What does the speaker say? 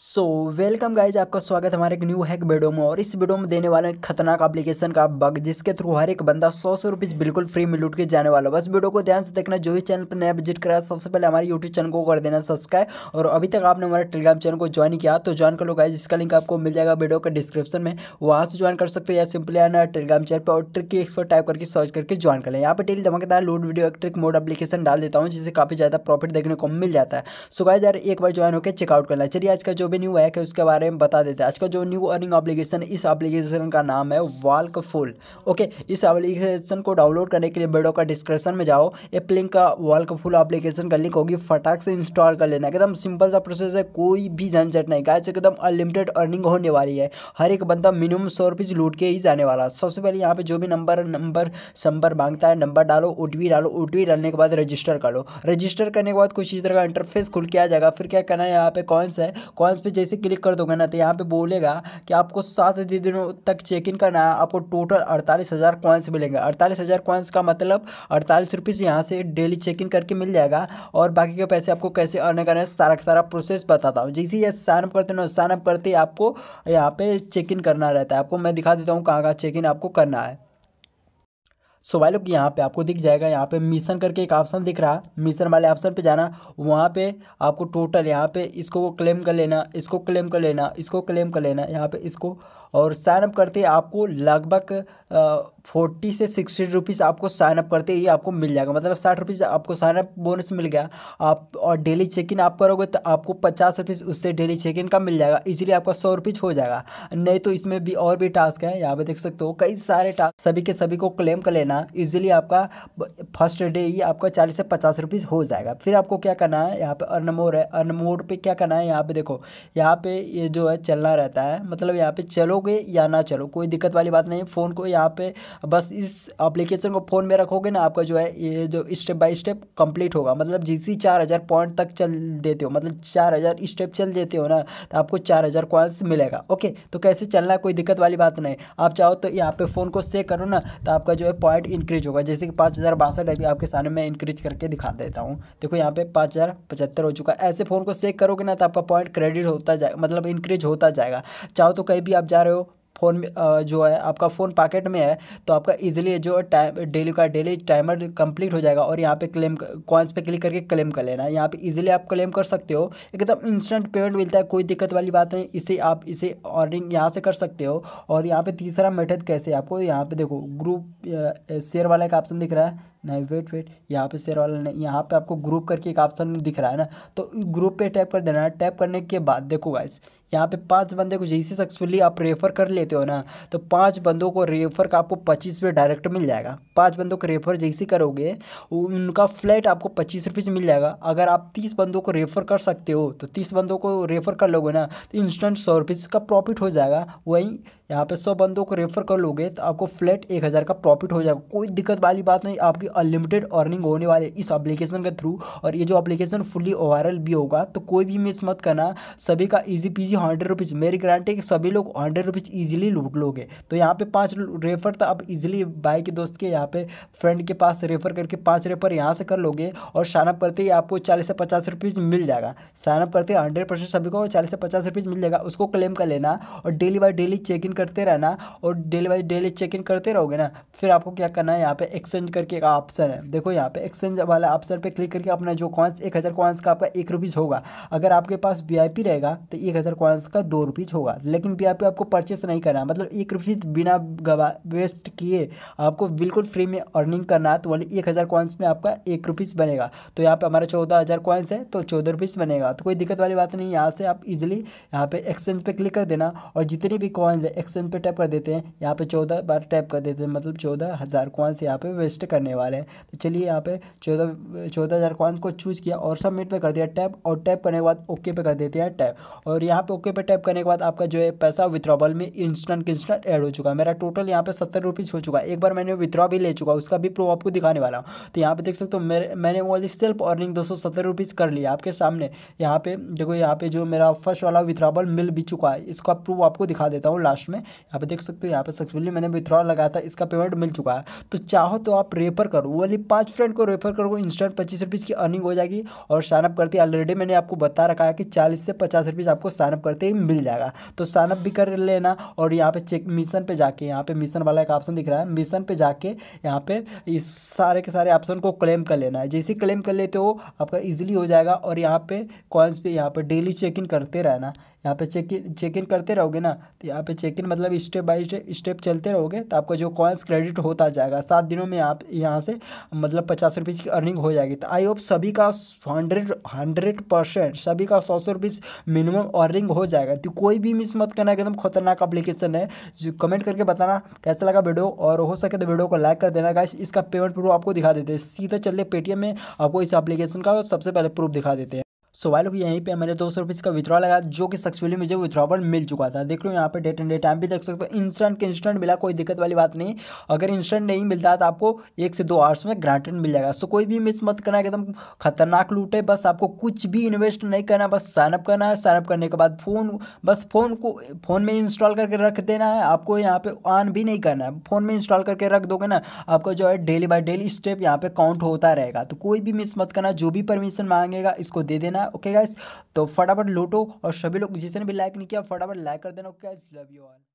so welcome guys आपका स्वागत हमारे एक न्यू हैक वीडियो में और इस वीडियो में देने वाले खतरनाक एप्लीकेशन का बग जिसके थ्रू हर एक बंदा सौ सौ रुपीज़ बिल्कुल फ्री में लूट के जाने वाला बस वीडियो को ध्यान से देखना जो भी चैनल पर नया विजिट करा सबसे पहले हमारे यूट्यूब चैनल को कर देना सब्सक्राइब और अभी तक आपने हमारे टेलीग्राम चैनल को ज्वाइन किया तो ज्वाइन कर लो गाइज इसका लिंक आपको मिल जाएगा वीडियो का डिस्क्रिप्शन में वहाँ से ज्वाइन कर सकते हो या सिंपली आना टेलीग्राम चैनल पर और ट्रिक की एक्सपर्ट टाइप करके सर्च करके ज्वाइन कर लें यहाँ पर टेली धमाकेदार लूट वीडियो एक ट्रिक मोड अपलीकेशन डाल देता हूँ जिससे काफ़ी ज़्यादा प्रॉफिट देखने को मिल जाता है सो गाइज यार एक बार ज्वाइन होकर चेकआउट करना चलिए आज का जो भी न्यू हैक है उसके बारे में बता देते हैं आज का जो न्यू अर्निंग एप्लीकेशन इस एप्लीकेशन का नाम है वाल्क फुल ओके इस एप्लीकेशन को डाउनलोड करने के लिए वीडियो का डिस्क्रिप्शन में जाओ एप लिंक का वाल्क फुल एप्लीकेशन का लिंक होगी फटाक से इंस्टॉल कर लेना एकदम सिंपल सा प्रोसेस है कोई भी झंझट नहीं गाय एकदम अनलिमिटेड अर्निंग होने वाली है हर एक बंदा मिनिमम सौ रुपीज़ लूट के ही जाने वाला सबसे पहले यहाँ पर जो भी नंबर नंबर संबर मांगता है नंबर डालो ओ डालो ओ डालने के बाद रजिस्टर कर लो रजिस्टर करने के बाद कुछ इस तरह का इंटरफेस खुल के आ जाएगा फिर क्या करना है यहाँ पे कौन सा है कौन ऑप्शन पे जैसे क्लिक कर दोगे ना तो यहाँ पे बोलेगा कि आपको सात दिनों तक चेक इन करना है आपको टोटल अड़तालीस हज़ार कॉइन्स मिलेंगे अड़तालीस हज़ार कॉइन्स का मतलब अड़तालीस रुपीज़ यहाँ से डेली चेक इन करके मिल जाएगा और बाकी के पैसे आपको कैसे अर्न करना है सारा का सारा प्रोसेस बताता हूँ जैसे ये साइनअप करते ना साइनअप करते आपको यहाँ पे चेक इन करना रहता है आपको मैं दिखा देता हूँ कहाँ कहाँ चेक इन आपको करना है सो भाई लोग यहाँ पे आपको दिख जाएगा यहाँ पे मिशन करके एक ऑप्शन दिख रहा मिशन वाले ऑप्शन पे जाना वहाँ पे आपको टोटल यहाँ पे इसको क्लेम कर लेना इसको क्लेम कर लेना इसको क्लेम कर लेना यहाँ पे इसको और साइनअप करते आपको लगभग फोर्टी से सिक्सटी रुपीज़ आपको साइनअप करते ही आपको मिल जाएगा मतलब साठ रुपीज़ आपको साइनअप बोनस मिल गया आप और डेली चेक इन आप करोगे तो आपको पचास रुपीज़ उससे डेली चेक इन का मिल जाएगा इजीली आपका सौ रुपीज़ हो जाएगा नहीं तो इसमें भी और भी टास्क हैं यहाँ पे देख सकते हो कई सारे टास्क सभी के सभी को क्लेम कर लेना ईजिली आपका फर्स्ट डे ही आपका चालीस से पचास रुपीज़ हो जाएगा फिर आपको क्या करना है यहाँ पर अर्न मोड है अर्न मोड पर क्या करना है यहाँ पर देखो यहाँ पर ये जो है चलना रहता है मतलब यहाँ पर चलो चलोगे या ना चलो कोई दिक्कत वाली बात नहीं फ़ोन को यहाँ पे बस इस एप्लीकेशन को फ़ोन में रखोगे ना आपका जो है ये जो स्टेप बाय स्टेप कंप्लीट होगा मतलब ही चार हज़ार पॉइंट तक चल देते हो मतलब चार हज़ार स्टेप चल देते हो ना तो आपको चार हज़ार मिलेगा ओके तो कैसे चलना कोई दिक्कत वाली बात नहीं आप चाहो तो यहाँ पर फ़ोन को सेक करो ना तो आपका जो है पॉइंट इंक्रीज होगा जैसे कि पाँच हज़ार बासठ अभी आपके सामने मैं इंक्रीज करके दिखा देता हूँ देखो यहाँ पर पाँच हज़ार पचहत्तर हो चुका है ऐसे फ़ोन को सेक करोगे ना तो आपका पॉइंट क्रेडिट होता जाए मतलब इंक्रीज होता जाएगा चाहो तो कहीं भी आप जा रहे रहे हो फ़ोन जो है आपका फ़ोन पॉकेट में है तो आपका इजीली जो टाइम डेली का डेली टाइमर कंप्लीट हो जाएगा और यहाँ पे क्लेम कॉइन्स पे क्लिक करके क्लेम कर लेना यहाँ पे इजीली आप क्लेम कर सकते हो एकदम इंस्टेंट पेमेंट मिलता है कोई दिक्कत वाली बात नहीं इसे आप इसे अर्निंग यहाँ से कर सकते हो और यहाँ पर तीसरा मेथड कैसे आपको यहाँ पर देखो ग्रुप शेयर वाला का ऑप्शन दिख रहा है नहीं वेट वेट यहाँ पे शेयर वाला नहीं यहाँ पे आपको ग्रुप करके एक ऑप्शन दिख रहा है ना तो ग्रुप पे टैप कर देना है टैप करने के बाद देखो गाइस यहाँ पे पांच बंदे को जैसे सक्सेसफुली आप रेफर कर लेते हो ना तो पांच बंदों को रेफर का आपको पच्चीस रुपये डायरेक्ट मिल जाएगा पांच बंदों को रेफर जैसे करोगे उनका फ्लैट आपको पच्चीस रुपये से मिल जाएगा अगर आप तीस बंदों को रेफर कर सकते हो तो तीस बंदों को रेफर कर लोगे ना तो इंस्टेंट सौ रुपये का प्रॉफिट हो जाएगा वहीं यहाँ पे सौ बंदों को रेफर कर लोगे तो आपको फ्लैट एक हज़ार का प्रॉफिट हो जाएगा कोई दिक्कत वाली बात नहीं आपकी अनलिमिटेड अर्निंग होने वाली इस एप्लीकेशन के थ्रू और ये जो एप्लीकेशन फुली वायरल भी होगा तो कोई भी मिस मत करना सभी का ईजी पीजी हंड्रेड रुपीज़ मेरी गारंटी है कि सभी लोग हंड्रेड रुपीज़ ईजिली लूट लोगे तो यहाँ पे पाँच रेफर तो आप इजिली भाई के दोस्त के यहाँ पे फ्रेंड के पास रेफर करके पाँच रेफर यहाँ से कर लोगे और साइनअप करते ही आपको चालीस से पचास रुपीज़ मिल जाएगा साइनअप करते हंड्रेड परसेंट सभी को चालीस से पचास रुपीज़ मिल जाएगा उसको क्लेम कर लेना और daily by daily check in करते रहना और daily wise daily check in करते रहोगे ना फिर आपको क्या करना है यहाँ पे एक्सचेंज करके एक ऑप्शन है देखो यहाँ पे एक्सचेंज वाला ऑप्शन पे क्लिक करके अपना जो कॉइन्स एक हज़ार कॉइन्स का आपका एक रुपीज़ होगा अगर आपके पास वी रहेगा तो एक हज़ार कॉइन्स का दो रुपीज़ होगा लेकिन वी आपको परचेस नहीं करना मतलब एक रुपीज़ बिना गवा वेस्ट किए आपको बिल्कुल फ्री में अर्निंग करना है तो वाली एक हज़ार कॉइन्स में आपका एक रुपीज़ बनेगा तो यहाँ पर हमारा चौदह हज़ार कॉइन्स है तो चौदह रुपीज़ बनेगा तो कोई दिक्कत वाली बात नहीं यहाँ से आप इजिली यहाँ पे एक्सचेंज पर क्लिक कर देना और जितने भी कॉइन्स है सेक्शन पे टैप कर देते हैं यहाँ पे चौदह बार टैप कर देते हैं मतलब चौदह हज़ार क्वांस यहाँ पे वेस्ट करने वाले हैं तो चलिए यहाँ पे चौदह चौदह हज़ार क्वांस को चूज़ किया और सबमिट पे कर दिया टैप और टैप करने के बाद ओके पे कर देते हैं टैप और यहाँ पे ओके पे टैप करने के बाद आपका जो है पैसा विथड्रॉबल में इंस्टेंट इंस्टेंट एड हो चुका है मेरा टोटल यहाँ पे सत्तर रुपीज़ हो चुका है एक बार मैंने विथड्रॉ भी ले चुका उसका भी प्रो आपको दिखाने वाला हूँ तो यहाँ पे देख सकते हो मेरे मैंने वाली सेल्फ अर्निंग दो सौ कर लिया आपके सामने यहाँ पे देखो यहाँ पे जो मेरा फर्स्ट वाला विथड्रॉबल मिल भी चुका है इसका प्रूफ आपको दिखा देता हूँ लास्ट में में यहाँ पे देख सकते हो यहाँ पे सक्सेसफुली मैंने विथड्रॉ लगाया था इसका पेमेंट मिल चुका है तो चाहो तो आप रेफर करो वाली पाँच फ्रेंड को रेफर करो इंस्टेंट पच्चीस रुपीज़ की अर्निंग हो जाएगी और साइनअप करते ऑलरेडी मैंने आपको बता रखा है कि चालीस से पचास रुपीज़ आपको साइनअप करते ही मिल जाएगा तो साइनअप भी कर लेना और यहाँ पे चेक मिशन पर जाके यहाँ पे मिशन वाला एक ऑप्शन दिख रहा है मिशन पर जाके यहाँ पे इस सारे के सारे ऑप्शन को क्लेम कर लेना है जैसे क्लेम कर लेते हो आपका ईजिली हो जाएगा और यहाँ पे कॉइन्स पे यहाँ पे डेली चेक इन करते रहना यहाँ पे चेक इन चेक इन करते रहोगे ना तो यहाँ पे चेक इन मतलब स्टेप बाय स्टेप चलते रहोगे तो आपका जो कॉइन्स क्रेडिट होता जाएगा सात दिनों में आप यहाँ से मतलब पचास रुपीज़ की अर्निंग हो जाएगी तो आई होप सभी का हंड्रेड हंड्रेड परसेंट सभी का सौ सौ रुपीज़ मिनिमम अर्निंग हो जाएगा तो कोई भी मिस मत करना एकदम खतरनाक अप्लीकेशन है जो कमेंट करके बताना कैसा लगा वीडियो और हो सके तो वीडियो को लाइक कर देना गाइस इसका पेमेंट प्रूफ आपको दिखा देते हैं सीधा चलिए पेटीएम में आपको इस एप्लीकेशन का सबसे पहले प्रूफ दिखा देते हैं सो वाई लोग यहीं पे मैंने दो सौ रुपये का विद्रॉ लगा जो कि सक्सेसफुली मुझे विथड्रॉ पर मिल चुका था देख लो यहाँ पे डेट एंड डेट टाइम भी देख सकते हो इंस्टेंट तो के इंस्टेंट मिला कोई दिक्कत वाली बात नहीं अगर इंस्टेंट नहीं मिलता तो आपको एक से दो आवर्स में ग्रांटेड मिल जाएगा सो कोई भी मिस मत करना एकदम खतरनाक लूट है बस आपको कुछ भी इन्वेस्ट नहीं करना बस साइनअप करना है साइनअप करने के बाद फ़ोन बस फ़ोन को फ़ोन में इंस्टॉल करके रख देना है आपको यहाँ पे ऑन भी नहीं करना है फ़ोन में इंस्टॉल करके रख दोगे ना आपका जो है डेली बाय डेली स्टेप यहाँ पे काउंट होता रहेगा तो कोई भी मिस मत करना जो भी परमिशन मांगेगा इसको दे देना है ओके गाइस तो फटाफट लूटो और सभी लोग जिसने भी लाइक नहीं किया फटाफट लाइक कर देना okay guys love you all